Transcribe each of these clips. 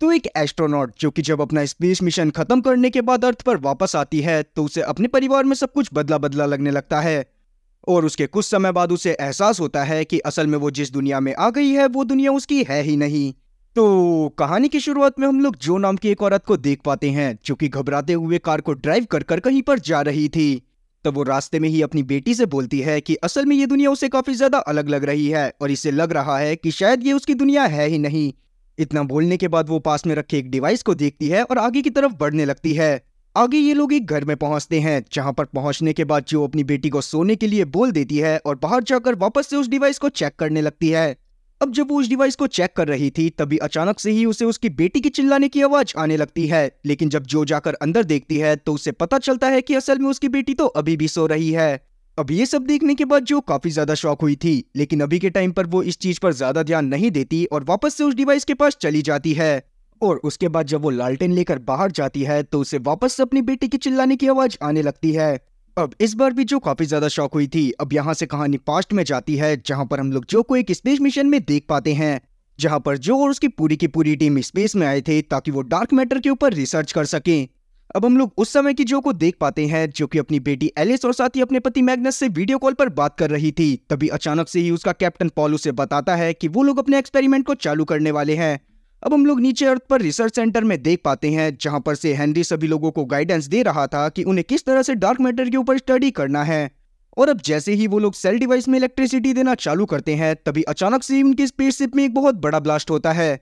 तो एक एस्ट्रोनॉट जो कि जब अपना स्पेस मिशन खत्म करने के बाद अर्थ पर वापस आती है तो उसे अपने परिवार में सब कुछ बदला बदला लगने लगता है और उसके कुछ समय बाद उसे एहसास होता है कि असल में वो जिस दुनिया में आ गई है वो दुनिया उसकी है ही नहीं तो कहानी की शुरुआत में हम लोग जो नाम की एक औरत को देख पाते हैं जो कि घबराते हुए कार को ड्राइव कर कर कहीं पर जा रही थी तब वो रास्ते में ही अपनी बेटी से बोलती है कि असल में ये दुनिया उसे काफी ज्यादा अलग लग रही है और इसे लग रहा है कि शायद ये उसकी दुनिया है ही नहीं इतना बोलने के बाद वो पास में रखे एक डिवाइस को देखती है और आगे की तरफ बढ़ने लगती है आगे ये लोग एक घर में पहुंचते हैं जहां पर पहुंचने के बाद जो अपनी बेटी को सोने के लिए बोल देती है और बाहर जाकर वापस से उस डिवाइस को चेक करने लगती है अब जब वो उस डिवाइस को चेक कर रही थी तभी अचानक से ही उसे उसकी बेटी की चिल्लाने की आवाज आने लगती है लेकिन जब जो जाकर अंदर देखती है तो उसे पता चलता है कि असल में उसकी बेटी तो अभी भी सो रही है अब ये सब देखने के बाद जो काफी ज्यादा शौक हुई थी लेकिन अभी के टाइम पर वो इस चीज पर ज्यादा ध्यान नहीं देती और वापस से उस डिवाइस के पास चली जाती है और उसके बाद जब वो लालटेन लेकर बाहर जाती है तो उसे वापस से अपनी बेटी के चिल्लाने की आवाज आने लगती है अब इस बार भी जो काफी ज्यादा शौक हुई थी अब यहाँ से कहानी पास्ट में जाती है जहाँ पर हम लोग जो को एक स्पेस मिशन में देख पाते हैं जहाँ पर जो और उसकी पूरी की पूरी टीम स्पेस में आए थे ताकि वो डार्क मैटर के ऊपर रिसर्च कर सकें अब हम लोग उस समय की जो को देख पाते हैं जो कि अपनी बेटी एलिस और साथ ही अपने पति मैग्नस से वीडियो कॉल पर बात कर रही थी तभी अचानक से ही उसका कैप्टन पॉल उसे बताता है कि वो लोग अपने एक्सपेरिमेंट को चालू करने वाले हैं अब हम लोग नीचे अर्थ पर रिसर्च सेंटर में देख पाते हैं जहां पर से हेनरी सभी लोगों को गाइडेंस दे रहा था कि उन्हें किस तरह से डार्क मैटर के ऊपर स्टडी करना है और अब जैसे ही वो लोग सेल डिवाइस में इलेक्ट्रिसिटी देना चालू करते हैं तभी अचानक से उनके स्पेसशिप में एक बहुत बड़ा ब्लास्ट होता है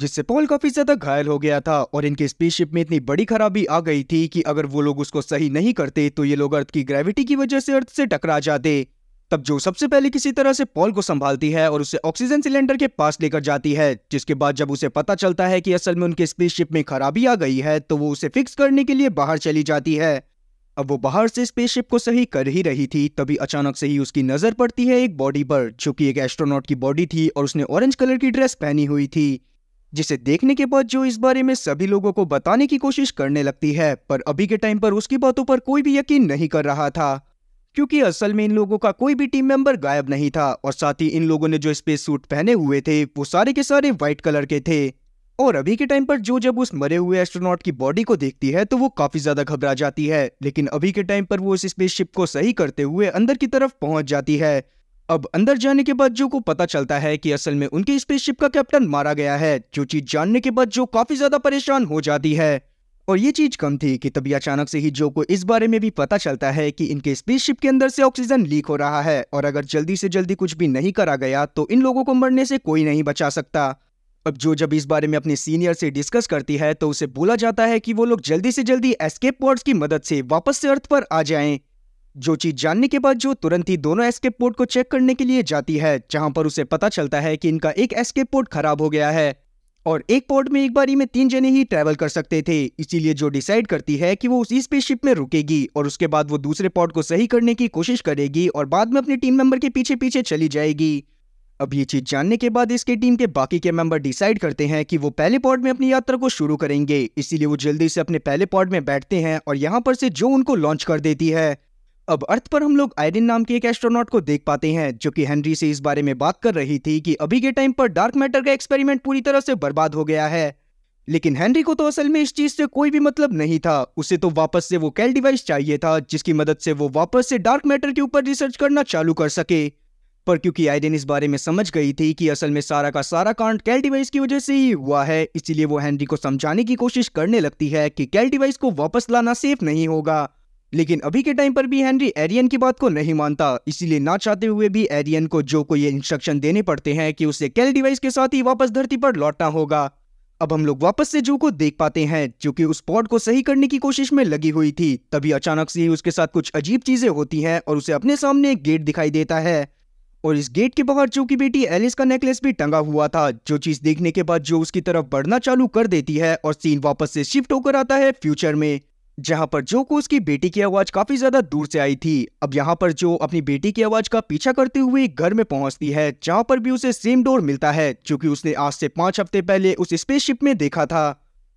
जिससे पॉल काफी ज्यादा घायल हो गया था और इनके स्पेसशिप में इतनी बड़ी खराबी आ गई थी कि अगर वो लोग उसको सही नहीं करते तो ये लोग अर्थ की ग्रेविटी की वजह से अर्थ से टकरा जाते तब जो सबसे पहले किसी तरह से पॉल को संभालती है और उसे ऑक्सीजन सिलेंडर के पास लेकर जाती है जिसके बाद जब उसे पता चलता है कि असल में उनके स्पेसशिप में खराबी आ गई है तो वो उसे फिक्स करने के लिए बाहर चली जाती है अब वो बाहर से स्पेसशिप को सही कर ही रही थी तभी अचानक से ही उसकी नजर पड़ती है एक बॉडी पर जो कि एक एस्ट्रोनॉट की बॉडी थी और उसने ऑरेंज कलर की ड्रेस पहनी हुई थी जिसे देखने के बाद जो इस बारे में सभी लोगों को बताने की कोशिश करने लगती है पर अभी के टाइम पर उसकी बातों पर कोई भी यकीन नहीं कर रहा था क्योंकि असल में इन लोगों का कोई भी टीम मेंबर गायब नहीं था और साथ ही इन लोगों ने जो स्पेस सूट पहने हुए थे वो सारे के सारे व्हाइट कलर के थे और अभी के टाइम पर जो जब उस मरे हुए एस्ट्रोनॉट की बॉडी को देखती है तो वो काफी ज्यादा घबरा जाती है लेकिन अभी के टाइम पर वो इस स्पेसशिप को सही करते हुए अंदर की तरफ पहुंच जाती है अब अंदर जाने के बाद जो को पता चलता है कि असल में उनके स्पेसशिप का कैप्टन मारा गया है जो चीज जानने के बाद जो काफी ज्यादा परेशान हो जाती है और ये चीज कम थी कि तभी अचानक से ही जो को इस बारे में भी पता चलता है कि इनके स्पेसशिप के अंदर से ऑक्सीजन लीक हो रहा है और अगर जल्दी से जल्दी कुछ भी नहीं करा गया तो इन लोगों को मरने से कोई नहीं बचा सकता अब जो जब इस बारे में अपने सीनियर से डिस्कस करती है तो उसे बोला जाता है कि वो लोग जल्दी से जल्दी एस्केप पॉड्स की मदद से वापस से अर्थ पर आ जाएं जो चीज जानने के बाद जो तुरंत ही दोनों एस्केप पोर्ट को चेक करने के लिए जाती है जहां पर उसे पता चलता है कि इनका एक एस्केप पोर्ट खराब हो गया है और एक पोर्ट में एक बारी में तीन जने ही ट्रैवल कर सकते थे इसीलिए जो डिसाइड करती है कि वो उसी स्पेसशिप में रुकेगी और उसके बाद वो दूसरे पोर्ट को सही करने की कोशिश करेगी और बाद में अपने टीम मेंबर के पीछे पीछे चली जाएगी अब ये चीज जानने के बाद इसके टीम के बाकी के मेंबर डिसाइड करते हैं कि वो पहले पॉड में अपनी यात्रा को शुरू करेंगे इसीलिए वो जल्दी से अपने पहले पॉड में बैठते हैं और यहाँ पर से जो उनको लॉन्च कर देती है अब अर्थ पर हम लोग आयरिन नाम के एक एस्ट्रोनॉट को देख पाते हैं जो कि हेनरी से इस बारे में बात कर रही थी कि अभी के टाइम पर डार्क मैटर का एक्सपेरिमेंट पूरी तरह से बर्बाद हो गया है लेकिन हेनरी को तो असल में इस चीज से कोई भी मतलब नहीं था उसे तो वापस से वो कैल डिवाइस चाहिए था जिसकी मदद से वो वापस से डार्क मैटर के ऊपर रिसर्च करना चालू कर सके पर क्योंकि आयरिन इस बारे में समझ गई थी कि असल में सारा का सारा कांड कैल डिवाइस की वजह से ही हुआ है इसीलिए वो हेनरी को समझाने की कोशिश करने लगती है कि कैल डिवाइस को वापस लाना सेफ नहीं होगा लेकिन अभी के टाइम पर भी हेनरी एरियन की बात को नहीं मानता इसीलिए ना चाहते हुए भी एरियन को जो को ये इंस्ट्रक्शन देने पड़ते हैं कि उसे कैल डिवाइस के साथ ही वापस धरती पर लौटना होगा अब हम लोग वापस से जू को देख पाते हैं जो कि उस पॉड को सही करने की कोशिश में लगी हुई थी तभी अचानक से उसके साथ कुछ अजीब चीजें होती हैं और उसे अपने सामने एक गेट दिखाई देता है और इस गेट के बाहर जो की बेटी एलिस का नेकलेस भी टंगा हुआ था जो चीज देखने के बाद जो उसकी तरफ बढ़ना चालू कर देती है और सीन वापस से शिफ्ट होकर आता है फ्यूचर में जहां पर जो को उसकी बेटी की आवाज काफी ज्यादा दूर से आई थी अब यहाँ पर जो अपनी बेटी की आवाज का पीछा करते हुए घर में पहुंचती है जहां पर भी उसे सेम डोर मिलता है जो कि उसने आज से पांच हफ्ते पहले उस स्पेसशिप में देखा था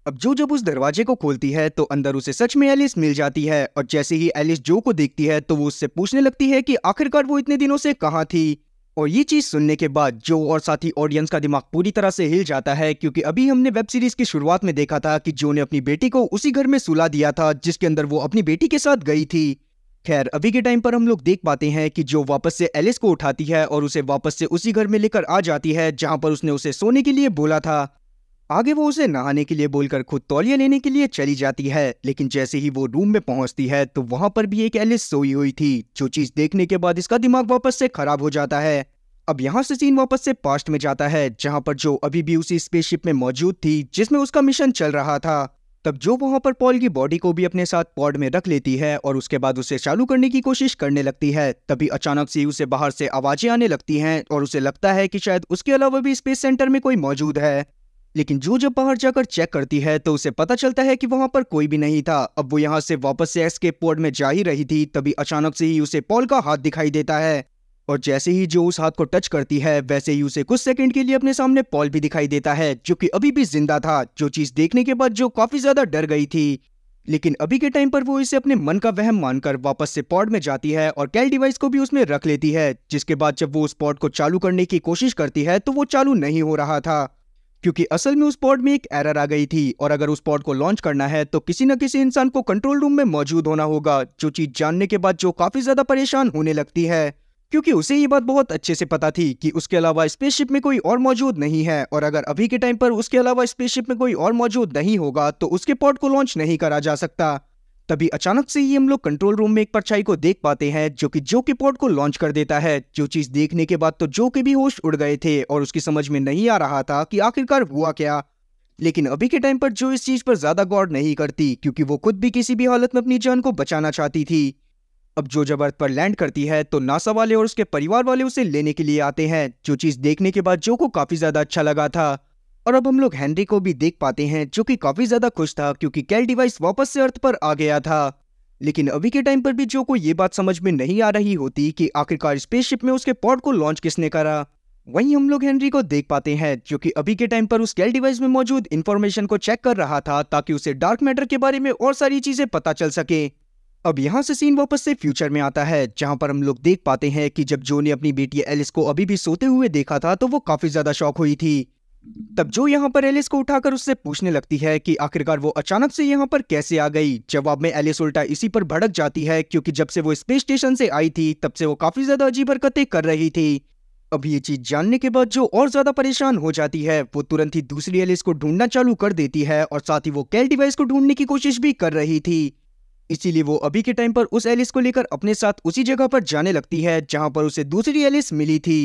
अब जो जब उस दरवाजे को खोलती है तो अंदर उसे सच में एलिस मिल जाती है और जैसे ही एलिस जो को देखती है तो वो उससे पूछने लगती है कि आखिरकार वो इतने दिनों से कहाँ थी और ये चीज़ सुनने के बाद जो और साथी ऑडियंस का दिमाग पूरी तरह से हिल जाता है क्योंकि अभी हमने वेब सीरीज की शुरुआत में देखा था कि जो ने अपनी बेटी को उसी घर में सुला दिया था जिसके अंदर वो अपनी बेटी के साथ गई थी खैर अभी के टाइम पर हम लोग देख पाते हैं कि जो वापस से एलिस को उठाती है और उसे वापस से उसी घर में लेकर आ जाती है जहां पर उसने उसे सोने के लिए बोला था आगे वो उसे नहाने के लिए बोलकर खुद तौलिया लेने के लिए चली जाती है लेकिन जैसे ही वो रूम में पहुंचती है तो वहां पर भी एक एलिस सोई हुई थी जो चीज देखने के बाद इसका दिमाग वापस से खराब हो जाता है अब यहाँ से सीन वापस से पास्ट में जाता है जहाँ पर जो अभी भी उसी स्पेसशिप में मौजूद थी जिसमें उसका मिशन चल रहा था तब जो वहां पर पॉल की बॉडी को भी अपने साथ पॉड में रख लेती है और उसके बाद उसे चालू करने की कोशिश करने लगती है तभी अचानक से उसे बाहर से आवाजें आने लगती हैं और उसे लगता है कि शायद उसके अलावा भी स्पेस सेंटर में कोई मौजूद है लेकिन जो जब बाहर जाकर चेक करती है तो उसे पता चलता है कि वहां पर कोई भी नहीं था अब वो यहाँ से वापस से एस्केप पोर्ट में जा ही रही थी तभी अचानक से ही उसे पॉल का हाथ दिखाई देता है और जैसे ही जो उस हाथ को टच करती है वैसे ही उसे कुछ सेकंड के लिए अपने सामने पॉल भी दिखाई देता है जो कि अभी भी जिंदा था जो चीज देखने के बाद जो काफी ज्यादा डर गई थी लेकिन अभी के टाइम पर वो इसे अपने मन का वहम मानकर वापस से पॉड में जाती है और कैल डिवाइस को भी उसमें रख लेती है जिसके बाद जब वो उस पॉड को चालू करने की कोशिश करती है तो वो चालू नहीं हो रहा था क्योंकि असल में उस पॉड में एक एरर आ गई थी और अगर उस पॉड को लॉन्च करना है तो किसी न किसी इंसान को कंट्रोल रूम में मौजूद होना होगा जो चीज जानने के बाद जो काफी ज्यादा परेशान होने लगती है क्योंकि उसे ये बात बहुत अच्छे से पता थी कि उसके अलावा स्पेसशिप में कोई और मौजूद नहीं है और अगर अभी के टाइम पर उसके अलावा स्पेसशिप में कोई और मौजूद नहीं होगा तो उसके पॉड को लॉन्च नहीं करा जा सकता तभी अचानक से ही हम लोग कंट्रोल रूम में एक परछाई को देख पाते हैं जो कि जो के पॉड को लॉन्च कर देता है जो चीज देखने के बाद तो जो के भी होश उड़ गए थे और उसकी समझ में नहीं आ रहा था कि आखिरकार हुआ क्या लेकिन अभी के टाइम पर जो इस चीज पर ज्यादा गौर नहीं करती क्योंकि वो खुद भी किसी भी हालत में अपनी जान को बचाना चाहती थी अब जो जब अर्थ पर लैंड करती है तो नासा वाले और उसके परिवार वाले उसे लेने के लिए आते हैं जो चीज देखने के बाद जो को काफी ज्यादा अच्छा लगा था और अब हम लोग हेनरी को भी देख पाते हैं जो कि काफी ज्यादा खुश था क्योंकि कैल डिवाइस वापस से अर्थ पर आ गया था लेकिन अभी के टाइम पर भी जो को ये बात समझ में नहीं आ रही होती कि आखिरकार स्पेसशिप में उसके पॉड को लॉन्च किसने करा वहीं हम लोग हेनरी को देख पाते हैं जो कि अभी के टाइम पर उस कैल डिवाइस में मौजूद इंफॉर्मेशन को चेक कर रहा था ताकि उसे डार्क मैटर के बारे में और सारी चीजें पता चल सके अब यहाँ से सीन वापस से फ्यूचर में आता है जहां पर हम लोग देख पाते हैं कि जब जो ने अपनी बेटी एलिस को अभी भी सोते हुए देखा था तो वो काफी ज्यादा शौक हुई थी तब जो यहाँ पर एलिस को उठाकर उससे पूछने लगती है कि आखिरकार वो अचानक से यहाँ पर कैसे आ गई जवाब में एलिस उल्टा इसी पर भड़क जाती है क्योंकि जब से वो स्पेस स्टेशन से आई थी तब से वो काफी ज्यादा अजीब हरकतें कर रही थी अब ये चीज जानने के बाद जो और ज्यादा परेशान हो जाती है वो तुरंत ही दूसरी एलिस को ढूंढना चालू कर देती है और साथ ही वो कैल डिवाइस को ढूंढने की कोशिश भी कर रही थी इसीलिए वो अभी के टाइम पर उस एलिस को लेकर अपने साथ उसी जगह पर जाने लगती है जहां पर उसे दूसरी एलिस मिली थी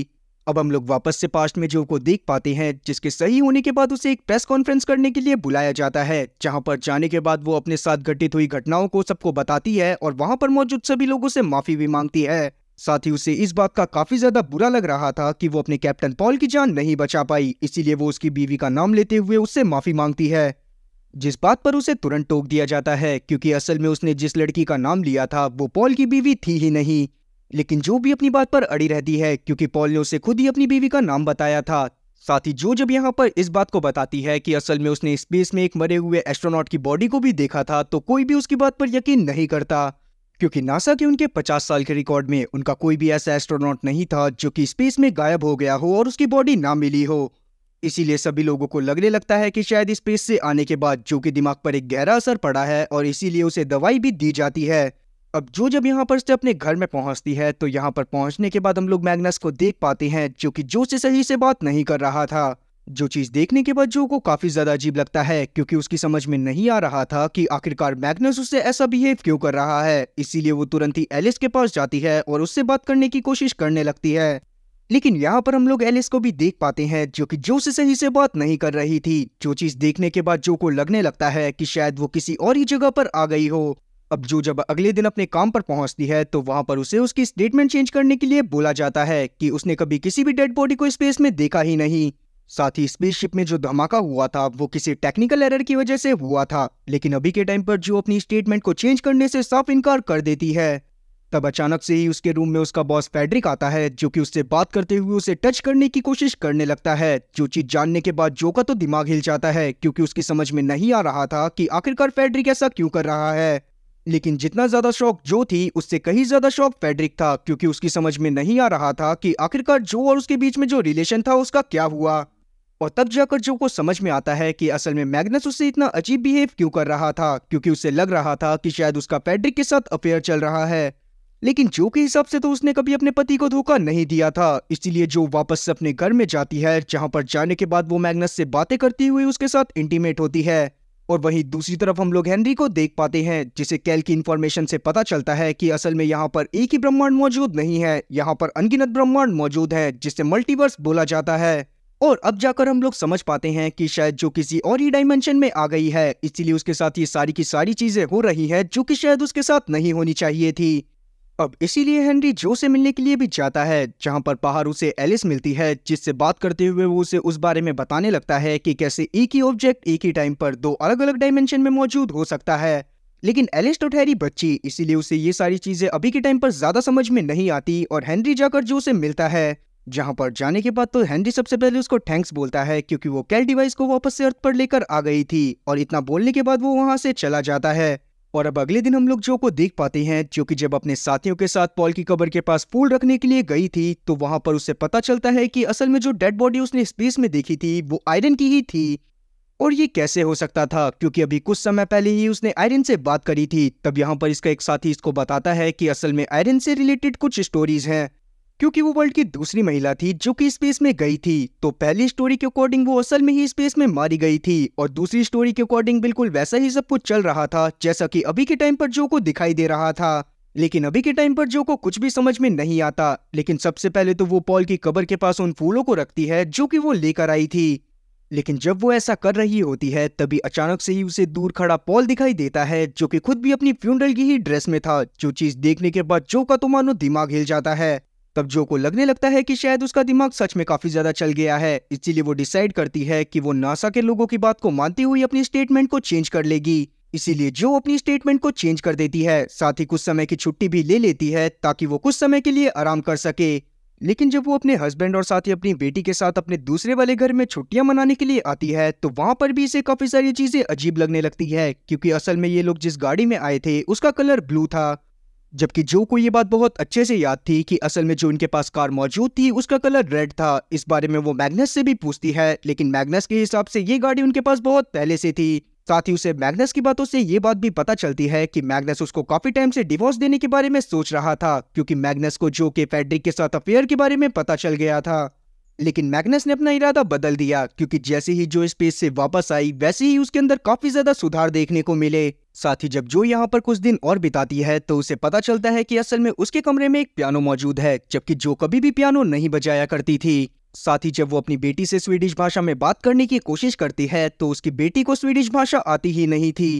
अब हम लोग वापस से पास्ट में जो को देख पाते हैं जिसके सही होने के बाद उसे एक प्रेस कॉन्फ्रेंस करने के लिए बुलाया जाता है जहां पर जाने के बाद वो अपने साथ घटित हुई घटनाओं को सबको बताती है और वहां पर मौजूद सभी लोगों से माफी भी मांगती है साथ ही उसे इस बात का काफी ज्यादा बुरा लग रहा था कि वो अपने कैप्टन पॉल की जान नहीं बचा पाई इसीलिए वो उसकी बीवी का नाम लेते हुए उससे माफी मांगती है जिस बात पर उसे तुरंत टोक दिया जाता है क्योंकि असल में उसने जिस लड़की का नाम लिया था वो पॉल की बीवी थी ही नहीं लेकिन जो भी अपनी बात पर अड़ी रहती है क्योंकि पॉल ने उसे खुद ही अपनी बीवी का नाम बताया था साथ ही जो जब यहाँ पर इस बात को बताती है कि असल में उसने स्पेस में एक मरे हुए एस्ट्रोनॉट की बॉडी को भी देखा था तो कोई भी उसकी बात पर यकीन नहीं करता क्योंकि नासा के उनके 50 साल के रिकॉर्ड में उनका कोई भी ऐसा एस्ट्रोनॉट नहीं था जो कि स्पेस में गायब हो गया हो और उसकी बॉडी ना मिली हो इसीलिए सभी लोगों को लगने लगता है कि शायद स्पेस से आने के बाद जो कि दिमाग पर एक गहरा असर पड़ा है और इसीलिए उसे दवाई भी दी जाती है अब जो जब यहाँ पर से अपने घर में पहुंचती है तो यहाँ पर पहुंचने के बाद हम लोग मैग्नस को देख पाते हैं जो कि जो से सही से बात नहीं कर रहा था जो चीज देखने के बाद जो को काफी ज्यादा अजीब लगता है क्योंकि उसकी समझ में नहीं आ रहा था कि आखिरकार मैग्नस उससे ऐसा बिहेव क्यों कर रहा है इसीलिए वो तुरंत ही एलिस के पास जाती है और उससे बात करने की कोशिश करने लगती है लेकिन यहाँ पर हम लोग एलिस को भी देख पाते हैं जो कि जो से सही से बात नहीं कर रही थी जो चीज देखने के बाद जो को लगने लगता है कि शायद वो किसी और ही जगह पर आ गई हो अब जो जब अगले दिन अपने काम पर पहुंचती है तो वहां पर उसे उसकी स्टेटमेंट चेंज करने के लिए बोला जाता है कि उसने कभी किसी भी डेड बॉडी को स्पेस में देखा ही नहीं साथ ही स्पेसशिप में जो धमाका हुआ था वो किसी टेक्निकल एरर की वजह से हुआ था लेकिन अभी के टाइम पर जो अपनी स्टेटमेंट को चेंज करने से साफ इनकार कर देती है तब अचानक से ही उसके रूम में उसका बॉस फेडरिक आता है जो कि उससे बात करते हुए उसे टच करने की कोशिश करने लगता है जो चीज जानने के बाद जो का तो दिमाग हिल जाता है क्योंकि उसकी समझ में नहीं आ रहा था कि आखिरकार फेडरिक ऐसा क्यों कर रहा है लेकिन जितना ज्यादा शौक जो थी उससे कहीं ज्यादा शौक फेडरिक था क्योंकि उसकी समझ में नहीं आ रहा था कि आखिरकार जो और उसके बीच में जो रिलेशन था उसका क्या हुआ और तब जाकर जो को समझ में आता है कि असल में मैग्नस उससे इतना अजीब बिहेव क्यों कर रहा था क्योंकि उसे लग रहा था कि शायद उसका फेडरिक के साथ अफेयर चल रहा है लेकिन जो के हिसाब से तो उसने कभी अपने पति को धोखा नहीं दिया था इसीलिए जो वापस अपने घर में जाती है जहां पर जाने के बाद वो मैग्नस से बातें करती हुई उसके साथ इंटीमेट होती है और वहीं दूसरी तरफ हम लोग हेनरी को देख पाते हैं जिसे कैल की इन्फॉर्मेशन से पता चलता है कि असल में यहाँ पर एक ही ब्रह्मांड मौजूद नहीं है यहाँ पर अनगिनत ब्रह्मांड मौजूद है जिसे मल्टीवर्स बोला जाता है और अब जाकर हम लोग समझ पाते हैं कि शायद जो किसी और ही डायमेंशन में आ गई है इसीलिए उसके साथ ये सारी की सारी चीजें हो रही है जो कि शायद उसके साथ नहीं होनी चाहिए थी अब इसीलिए हेनरी जो से मिलने के लिए भी जाता है जहां पर बाहर उसे एलिस मिलती है जिससे बात करते हुए वो उसे उस बारे में बताने लगता है कि कैसे एक ही ऑब्जेक्ट एक ही टाइम पर दो अलग अलग डायमेंशन में मौजूद हो सकता है लेकिन एलिस तो ठहरी बच्ची इसीलिए उसे ये सारी चीज़ें अभी के टाइम पर ज़्यादा समझ में नहीं आती और हेनरी जाकर जो उसे मिलता है जहां पर जाने के बाद तो हेनरी सबसे पहले उसको थैंक्स बोलता है क्योंकि वो कैल डिवाइस को वापस से अर्थ पर लेकर आ गई थी और इतना बोलने के बाद वो वहां से चला जाता है और अब अगले दिन हम लोग जो को देख पाते हैं जो कि जब अपने साथियों के साथ पॉल की कबर के पास फूल रखने के लिए गई थी तो वहां पर उसे पता चलता है कि असल में जो डेड बॉडी उसने स्पेस में देखी थी वो आयरन की ही थी और ये कैसे हो सकता था क्योंकि अभी कुछ समय पहले ही उसने आयरन से बात करी थी तब यहाँ पर इसका एक साथी इसको बताता है कि असल में आयरन से रिलेटेड कुछ स्टोरीज हैं क्योंकि वो वर्ल्ड की दूसरी महिला थी जो कि स्पेस में गई थी तो पहली स्टोरी के अकॉर्डिंग वो असल में ही स्पेस में मारी गई थी और दूसरी स्टोरी के अकॉर्डिंग बिल्कुल वैसा ही सब कुछ चल रहा था जैसा कि अभी के टाइम पर जो को दिखाई दे रहा था लेकिन अभी के टाइम पर जो को कुछ भी समझ में नहीं आता लेकिन सबसे पहले तो वो पॉल की कबर के पास उन फूलों को रखती है जो कि वो लेकर आई थी लेकिन जब वो ऐसा कर रही होती है तभी अचानक से ही उसे दूर खड़ा पॉल दिखाई देता है जो कि खुद भी अपनी फ्यूनरल की ही ड्रेस में था जो चीज देखने के बाद जो का तो मानो दिमाग हिल जाता है तब जो को लगने लगता है कि शायद उसका दिमाग सच में काफी ज्यादा चल गया है इसीलिए वो डिसाइड करती है कि वो नासा के लोगों की बात को मानती हुई अपनी स्टेटमेंट को चेंज कर लेगी इसीलिए जो अपनी स्टेटमेंट को चेंज कर देती है साथ ही कुछ समय की छुट्टी भी ले लेती है ताकि वो कुछ समय के लिए आराम कर सके लेकिन जब वो अपने हस्बैंड और साथ ही अपनी बेटी के साथ अपने दूसरे वाले घर में छुट्टियां मनाने के लिए आती है तो वहां पर भी इसे काफी सारी चीजें अजीब लगने लगती है क्योंकि असल में ये लोग जिस गाड़ी में आए थे उसका कलर ब्लू था जबकि जो को ये बात बहुत अच्छे से याद थी कि असल में जो उनके पास कार मौजूद थी उसका कलर रेड था इस बारे में वो मैग्नस से भी पूछती है लेकिन मैग्नस के हिसाब से ये गाड़ी उनके पास बहुत पहले से थी साथ ही उसे मैग्नस की बातों से ये बात भी पता चलती है कि मैग्नस उसको काफी टाइम से डिवोर्स देने के बारे में सोच रहा था क्योंकि मैग्नस को जो के फैड्रिक के साथ अफेयर के बारे में पता चल गया था लेकिन मैग्नस ने अपना इरादा बदल दिया क्योंकि जैसे ही जो स्पेस से वापस आई वैसे ही उसके अंदर काफी ज्यादा सुधार देखने को मिले साथ ही जब जो यहाँ पर कुछ दिन और बिताती है तो उसे पता चलता है कि असल में उसके कमरे में एक पियानो मौजूद है जबकि जो कभी भी पियानो नहीं बजाया करती थी साथ ही जब वो अपनी बेटी से स्वीडिश भाषा में बात करने की कोशिश करती है तो उसकी बेटी को स्वीडिश भाषा आती ही नहीं थी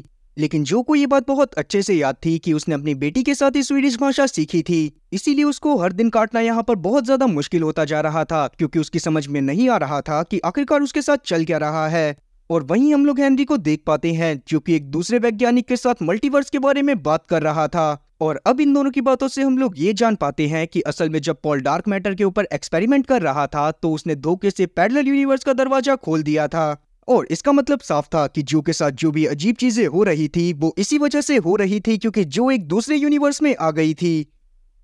लेकिन जो को ये बात बहुत अच्छे से याद थी कि उसने अपनी बेटी के साथ ही स्वीडिश भाषा सीखी थी इसीलिए उसको हर दिन काटना यहाँ पर बहुत ज्यादा मुश्किल होता जा रहा था क्योंकि उसकी समझ में नहीं आ रहा था कि आखिरकार उसके साथ चल क्या रहा है और वहीं हम लोग हेनरी को देख पाते हैं जो कि एक दूसरे वैज्ञानिक के साथ मल्टीवर्स के बारे में बात कर रहा था और अब इन दोनों की बातों से हम लोग ये जान पाते हैं कि असल में जब पॉल डार्क मैटर के ऊपर एक्सपेरिमेंट कर रहा था तो उसने धोखे से पैरेलल यूनिवर्स का दरवाजा खोल दिया था और इसका मतलब साफ था कि जो के साथ जो भी अजीब चीजें हो रही थी वो इसी वजह से हो रही थी क्योंकि जो एक दूसरे यूनिवर्स में आ गई थी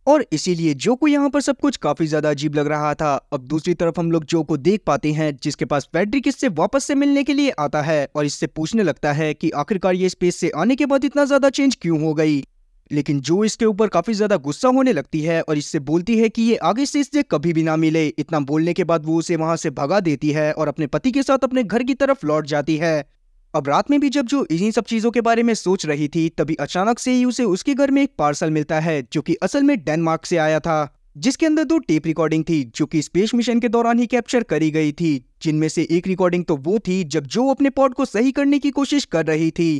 और इसीलिए जो को यहाँ पर सब कुछ काफी ज्यादा अजीब लग रहा था अब दूसरी तरफ हम लोग जो को देख पाते हैं जिसके पास पैड्रिक इससे वापस से मिलने के लिए आता है और इससे पूछने लगता है कि आखिरकार ये स्पेस से आने के बाद इतना ज्यादा चेंज क्यों हो गई लेकिन जो इसके ऊपर काफी ज्यादा गुस्सा होने लगती है और इससे बोलती है कि ये आगे से इससे कभी भी ना मिले इतना बोलने के बाद वो उसे वहां से भगा देती है और अपने पति के साथ अपने घर की तरफ लौट जाती है अब रात में भी जब जो इन्हीं सब चीजों के बारे में सोच रही थी तभी अचानक से ही उसे उसके घर में एक पार्सल मिलता है जो कि असल में डेनमार्क से आया था जिसके अंदर दो टेप रिकॉर्डिंग थी जो कि स्पेस मिशन के दौरान ही कैप्चर करी गई थी जिनमें से एक रिकॉर्डिंग तो वो थी जब जो अपने पॉड को सही करने की कोशिश कर रही थी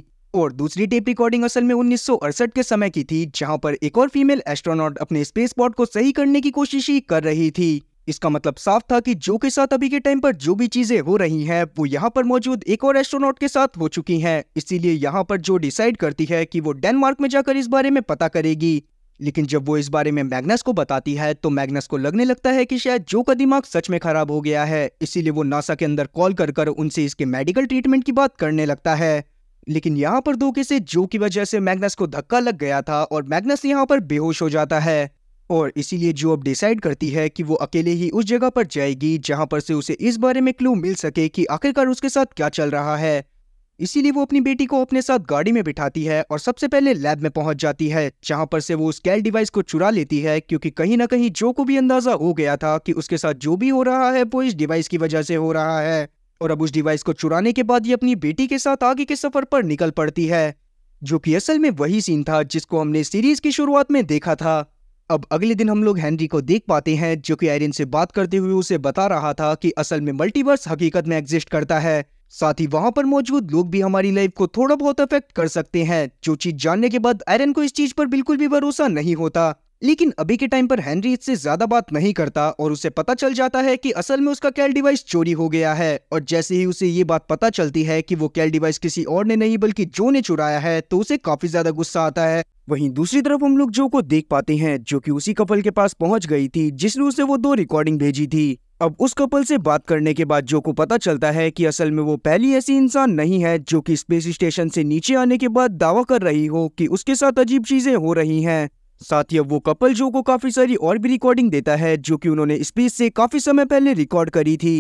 और दूसरी टेप रिकॉर्डिंग असल में उन्नीस के समय की थी जहां पर एक और फीमेल एस्ट्रोनॉट अपने स्पेस बॉट को सही करने की कोशिश ही कर रही थी इसका मतलब साफ था कि जो के साथ अभी के टाइम पर जो भी चीजें हो रही हैं वो यहाँ पर मौजूद एक और एस्ट्रोनॉट के साथ हो चुकी हैं इसीलिए यहाँ पर जो डिसाइड करती है कि वो डेनमार्क में जाकर इस बारे में पता करेगी लेकिन जब वो इस बारे में मैग्नस को बताती है तो मैग्नस को लगने लगता है कि शायद जो का दिमाग सच में खराब हो गया है इसीलिए वो नासा के अंदर कॉल कर कर उनसे इसके मेडिकल ट्रीटमेंट की बात करने लगता है लेकिन यहाँ पर धोखे से जो की वजह से मैग्नस को धक्का लग गया था और मैग्नस यहाँ पर बेहोश हो जाता है और इसीलिए जो अब डिसाइड करती है कि वो अकेले ही उस जगह पर जाएगी जहां पर से उसे इस बारे में क्लू मिल सके कि आखिरकार उसके साथ क्या चल रहा है इसीलिए वो अपनी बेटी को अपने साथ गाड़ी में बिठाती है और सबसे पहले लैब में पहुंच जाती है जहां पर से वो उस कैल डिवाइस को चुरा लेती है क्योंकि कहीं ना कहीं जो को भी अंदाजा हो गया था कि उसके साथ जो भी हो रहा है वो इस डिवाइस की वजह से हो रहा है और अब उस डिवाइस को चुराने के बाद ये अपनी बेटी के साथ आगे के सफर पर निकल पड़ती है जो कि असल में वही सीन था जिसको हमने सीरीज की शुरुआत में देखा था अब अगले दिन हम लोग हैंनरी को देख पाते हैं जो कि आयरिन से बात करते हुए उसे बता रहा था कि असल में मल्टीवर्स हकीकत में एग्जिस्ट करता है साथ ही वहां पर मौजूद लोग भी हमारी लाइफ को थोड़ा बहुत अफेक्ट कर सकते हैं जो चीज जानने के बाद आयरन को इस चीज पर बिल्कुल भी भरोसा नहीं होता लेकिन अभी के टाइम पर हेनरी इससे ज्यादा बात नहीं करता और उसे पता चल जाता है कि असल में उसका कैल डिवाइस चोरी हो गया है और जैसे ही उसे ये बात पता चलती है कि वो कैल डिवाइस किसी और ने नहीं बल्कि जो ने चुराया है तो उसे काफी ज्यादा गुस्सा आता है वहीं दूसरी तरफ हम लोग जो को देख पाते हैं जो कि उसी कपल के पास पहुंच गई थी जिसने उसे वो दो रिकॉर्डिंग भेजी थी अब उस कपल से बात करने के बाद जो को पता चलता है कि असल में वो पहली ऐसी इंसान नहीं है जो कि स्पेस स्टेशन से नीचे आने के बाद दावा कर रही हो कि उसके साथ अजीब चीजें हो रही हैं साथ ही अब वो कपल जो को काफी सारी और भी रिकॉर्डिंग देता है जो कि उन्होंने स्पेस से काफी समय पहले रिकॉर्ड करी थी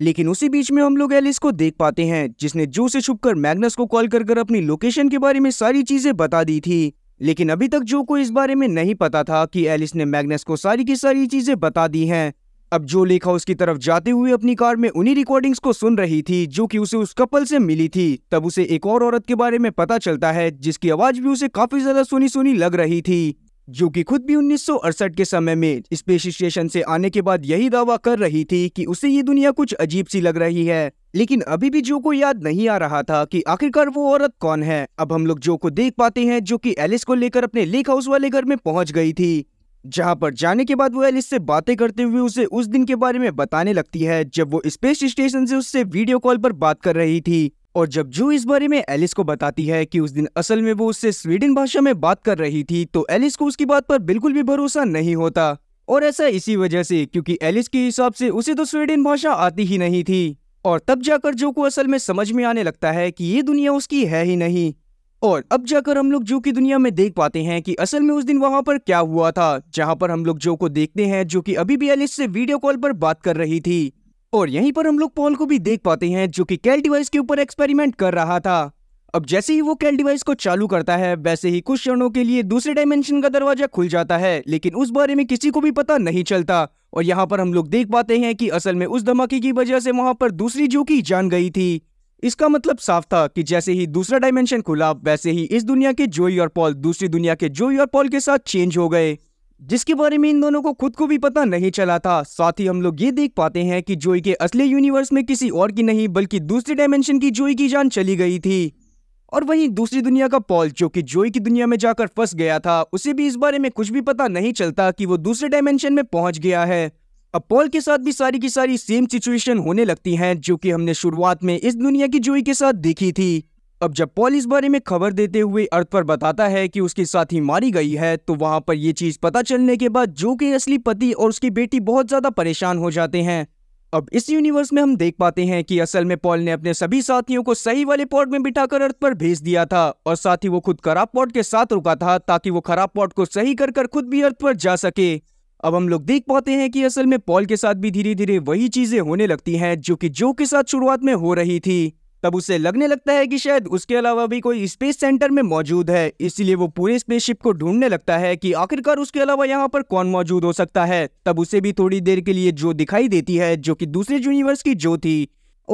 लेकिन उसी बीच में हम लोग एलिस को देख पाते हैं जिसने जो से छुपकर मैग्नस को कॉल कर कर अपनी लोकेशन के बारे में सारी चीजें बता दी थी लेकिन अभी तक जो को इस बारे में नहीं पता था कि एलिस ने मैग्नस को सारी की सारी चीजें बता दी हैं अब जो लेखा उसकी तरफ जाते हुए अपनी कार में उन्हीं रिकॉर्डिंग्स को सुन रही थी जो कि उसे उस कपल से मिली थी तब उसे एक और औरत के बारे में पता चलता है जिसकी आवाज भी उसे काफी ज्यादा सुनी सुनी लग रही थी जो कि खुद भी उन्नीस के समय में स्पेस स्टेशन से आने के बाद यही दावा कर रही थी कि उसे ये दुनिया कुछ अजीब सी लग रही है लेकिन अभी भी जो को याद नहीं आ रहा था कि आखिरकार वो औरत कौन है अब हम लोग जो को देख पाते हैं जो कि एलिस को लेकर अपने लेक हाउस वाले घर में पहुंच गई थी जहाँ पर जाने के बाद वो एलिस से बातें करते हुए उसे उस दिन के बारे में बताने लगती है जब वो स्पेस स्टेशन से उससे वीडियो कॉल पर बात कर रही थी और जब जू इस बारे में एलिस को बताती है कि उस दिन असल में वो उससे स्वीडन भाषा में बात कर रही थी तो एलिस को उसकी बात पर बिल्कुल भी भरोसा नहीं होता और ऐसा इसी वजह से क्योंकि एलिस के हिसाब से उसे तो स्वीडन भाषा आती ही नहीं थी और तब जाकर जो को असल में समझ में आने लगता है कि ये दुनिया उसकी है ही नहीं और अब जाकर हम लोग जो की दुनिया में देख पाते हैं कि असल में उस दिन वहां पर क्या हुआ था जहां पर हम लोग जो को देखते हैं जो कि अभी भी एलिस से वीडियो कॉल पर बात कर रही थी और यहीं पर हम लोग पॉल को भी देख पाते हैं जो कि कैल डिवाइस के ऊपर एक्सपेरिमेंट कर रहा था अब जैसे ही वो कैल डिवाइस को चालू करता है वैसे ही कुछ क्षणों के लिए दूसरे डायमेंशन का दरवाजा खुल जाता है लेकिन उस बारे में किसी को भी पता नहीं चलता और यहाँ पर हम लोग देख पाते हैं कि असल में उस धमाके की वजह से वहां पर दूसरी जो की जान गई थी इसका मतलब साफ था कि जैसे ही दूसरा डायमेंशन खुला वैसे ही इस दुनिया के जोई और पॉल दूसरी दुनिया के जोई और पॉल के साथ चेंज हो गए जिसके बारे में इन दोनों को खुद को भी पता नहीं चला था साथ ही हम लोग ये देख पाते हैं कि जोई के असली यूनिवर्स में किसी और की नहीं बल्कि दूसरी डायमेंशन की जोई की जान चली गई थी और वहीं दूसरी दुनिया का पॉल जो कि जोई की दुनिया में जाकर फंस गया था उसे भी इस बारे में कुछ भी पता नहीं चलता कि वो दूसरे डायमेंशन में पहुंच गया है अब पॉल के साथ भी सारी की सारी सेम सिचुएशन होने लगती हैं जो कि हमने शुरुआत में इस दुनिया की जोई के साथ देखी थी अब जब पॉल इस बारे में खबर देते हुए अर्थ पर बताता है कि उसकी साथी मारी गई है तो वहां पर ये चीज पता चलने के बाद जो के असली पति और उसकी बेटी बहुत ज्यादा परेशान हो जाते हैं अब इस यूनिवर्स में हम देख पाते हैं कि असल में पॉल ने अपने सभी साथियों को सही वाले पॉट में बिठाकर अर्थ पर भेज दिया था और साथ ही वो खुद खराब पॉट के साथ रुका था ताकि वो खराब पॉट को सही कर कर खुद भी अर्थ पर जा सके अब हम लोग देख पाते हैं कि असल में पॉल के साथ भी धीरे धीरे वही चीजें होने लगती हैं जो कि जो के साथ शुरुआत में हो रही थी तब उसे लगने लगता है कि शायद उसके अलावा भी कोई स्पेस सेंटर में मौजूद है इसलिए वो पूरे स्पेसशिप को ढूंढने लगता है कि आखिरकार उसके अलावा यहाँ पर कौन मौजूद हो सकता है तब उसे भी थोड़ी देर के लिए जो दिखाई देती है जो कि दूसरे यूनिवर्स की जो थी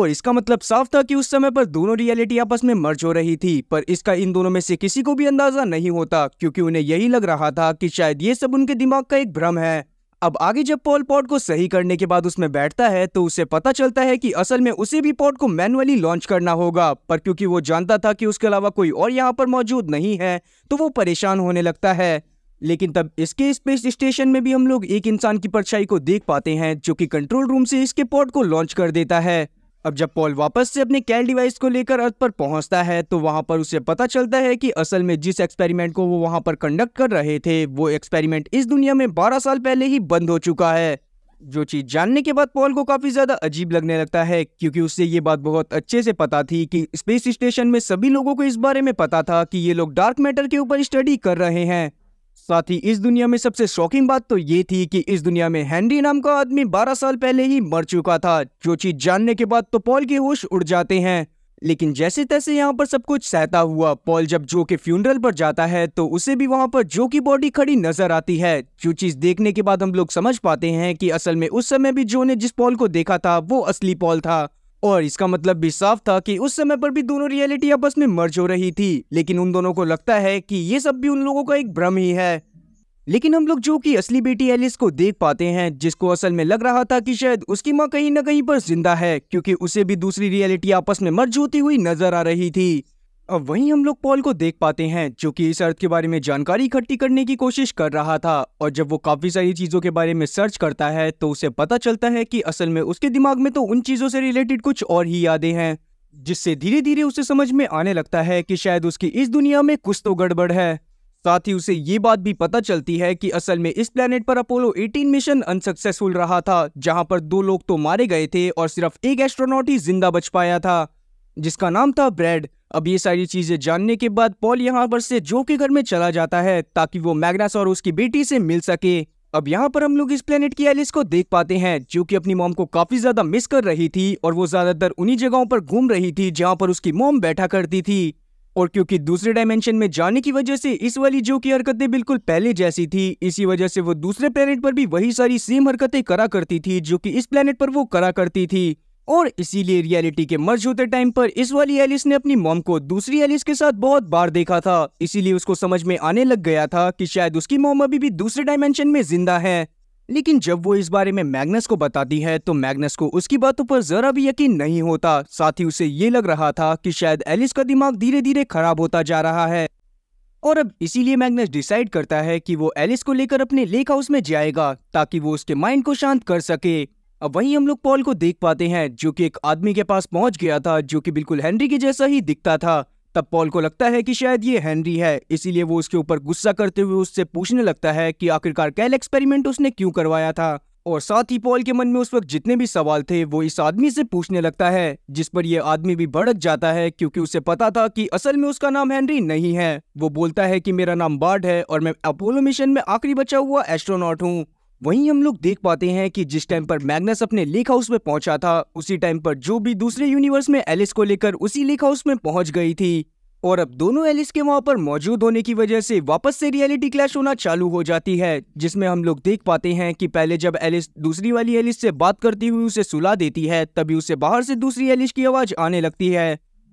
और इसका मतलब साफ था कि उस समय पर दोनों रियलिटी आपस में मर्ज हो रही थी पर इसका इन दोनों में से किसी को भी अंदाजा नहीं होता क्योंकि उन्हें यही लग रहा था कि शायद ये सब उनके दिमाग का एक भ्रम है अब आगे जब पॉल पॉड को सही करने के बाद उसमें बैठता है तो उसे पता चलता है कि असल में उसे भी पॉड को मैनुअली लॉन्च करना होगा पर क्योंकि वो जानता था कि उसके अलावा कोई और यहाँ पर मौजूद नहीं है तो वो परेशान होने लगता है लेकिन तब इसके स्पेस स्टेशन में भी हम लोग एक इंसान की परछाई को देख पाते हैं जो कि कंट्रोल रूम से इसके पॉड को लॉन्च कर देता है अब जब पॉल वापस से अपने कैल डिवाइस को लेकर अर्थ पर पहुंचता है तो वहां पर उसे पता चलता है कि असल में जिस एक्सपेरिमेंट को वो वहां पर कंडक्ट कर रहे थे वो एक्सपेरिमेंट इस दुनिया में 12 साल पहले ही बंद हो चुका है जो चीज़ जानने के बाद पॉल को काफ़ी ज़्यादा अजीब लगने लगता है क्योंकि उससे ये बात बहुत अच्छे से पता थी कि स्पेस स्टेशन में सभी लोगों को इस बारे में पता था कि ये लोग डार्क मैटर के ऊपर स्टडी कर रहे हैं साथ ही इस दुनिया में सबसे शॉकिंग बात तो ये थी कि इस दुनिया में हेनरी नाम का आदमी 12 साल पहले ही मर चुका था जो चीज जानने के बाद तो पॉल के होश उड़ जाते हैं लेकिन जैसे तैसे यहाँ पर सब कुछ सहता हुआ पॉल जब जो के फ्यूनरल पर जाता है तो उसे भी वहाँ पर जो की बॉडी खड़ी नजर आती है जो चीज देखने के बाद हम लोग समझ पाते हैं कि असल में उस समय भी जो ने जिस पॉल को देखा था वो असली पॉल था और इसका मतलब भी साफ था कि उस समय पर भी दोनों रियलिटी आपस में मर्ज हो रही थी लेकिन उन दोनों को लगता है कि ये सब भी उन लोगों का एक भ्रम ही है लेकिन हम लोग जो कि असली बेटी एलिस को देख पाते हैं जिसको असल में लग रहा था कि शायद उसकी माँ कहीं ना कहीं पर जिंदा है क्योंकि उसे भी दूसरी रियलिटी आपस में मर्ज होती हुई नजर आ रही थी अब वहीं हम लोग पॉल को देख पाते हैं जो कि इस अर्थ के बारे में जानकारी इकट्ठी करने की कोशिश कर रहा था और जब वो काफी सारी चीजों के बारे में सर्च करता है तो उसे पता चलता है कि असल में उसके दिमाग में तो उन चीजों से रिलेटेड कुछ और ही यादें हैं जिससे धीरे धीरे उसे समझ में आने लगता है कि शायद उसकी इस दुनिया में कुछ तो गड़बड़ है साथ ही उसे ये बात भी पता चलती है कि असल में इस प्लेनेट पर अपोलो 18 मिशन अनसक्सेसफुल रहा था जहां पर दो लोग तो मारे गए थे और सिर्फ एक एस्ट्रोनॉट ही जिंदा बच पाया था जिसका नाम था ब्रेड अब ये सारी चीजें जानने के बाद पॉल यहाँ पर से जो के घर में चला जाता है ताकि वो मैग्नस और उसकी बेटी से मिल सके अब यहाँ पर हम लोग इस प्लेनेट की एलिस को देख पाते हैं जो कि अपनी मोम को काफी ज्यादा मिस कर रही थी और वो ज्यादातर उन्हीं जगहों पर घूम रही थी जहाँ पर उसकी मोम बैठा करती थी और क्योंकि दूसरे डायमेंशन में जाने की वजह से इस वाली जो की हरकतें बिल्कुल पहले जैसी थी इसी वजह से वो दूसरे प्लेनेट पर भी वही सारी सेम हरकतें करा करती थी जो कि इस प्लेनेट पर वो करा करती थी और इसीलिए रियलिटी के मर्ज होते टाइम पर इस वाली एलिस ने अपनी मॉम को दूसरी एलिस के साथ बहुत बार देखा था इसीलिए उसको समझ में आने लग गया था कि शायद उसकी मॉम अभी भी दूसरे डायमेंशन में जिंदा है लेकिन जब वो इस बारे में मैग्नस को बताती है तो मैग्नस को उसकी बातों पर जरा भी यकीन नहीं होता साथ ही उसे ये लग रहा था कि शायद एलिस का दिमाग धीरे धीरे खराब होता जा रहा है और अब इसीलिए मैग्नस डिसाइड करता है कि वो एलिस को लेकर अपने लेक हाउस में जाएगा ताकि वो उसके माइंड को शांत कर सके अब वहीं हम लोग पॉल को देख पाते हैं जो कि एक आदमी के पास पहुंच गया था जो कि बिल्कुल हेनरी के जैसा ही दिखता था तब पॉल को लगता है कि शायद ये हेनरी है इसीलिए वो उसके ऊपर गुस्सा करते हुए उससे पूछने लगता है कि आखिरकार कैल एक्सपेरिमेंट उसने क्यों करवाया था और साथ ही पॉल के मन में उस वक्त जितने भी सवाल थे वो इस आदमी से पूछने लगता है जिस पर यह आदमी भी भड़क जाता है क्योंकि उसे पता था कि असल में उसका नाम हेनरी नहीं है वो बोलता है कि मेरा नाम बार्ड है और मैं अपोलो मिशन में आखिरी बचा हुआ एस्ट्रोनॉट हूँ वहीं हम लोग देख पाते हैं कि जिस टाइम पर मैग्नस अपने लेक हाउस में पहुंचा था उसी टाइम पर जो भी दूसरे यूनिवर्स में एलिस को लेकर उसी लेक हाउस में पहुंच गई थी और अब दोनों एलिस के वहां पर मौजूद होने की वजह से वापस से रियलिटी क्लैश होना चालू हो जाती है जिसमें हम लोग देख पाते हैं कि पहले जब एलिस दूसरी वाली एलिस से बात करती हुई उसे सुला देती है तभी उसे बाहर से दूसरी एलिस की आवाज आने लगती है